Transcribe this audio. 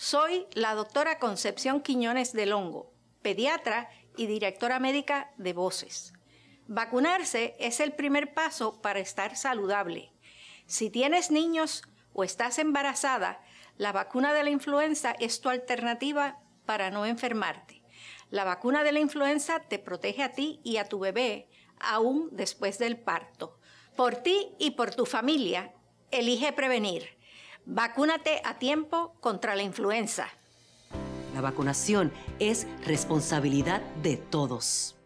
Soy la doctora Concepción Quiñones de Hongo, pediatra y directora médica de Voces. Vacunarse es el primer paso para estar saludable. Si tienes niños o estás embarazada, la vacuna de la influenza es tu alternativa para no enfermarte. La vacuna de la influenza te protege a ti y a tu bebé aún después del parto. Por ti y por tu familia, elige prevenir. Vacúnate a tiempo contra la influenza. La vacunación es responsabilidad de todos.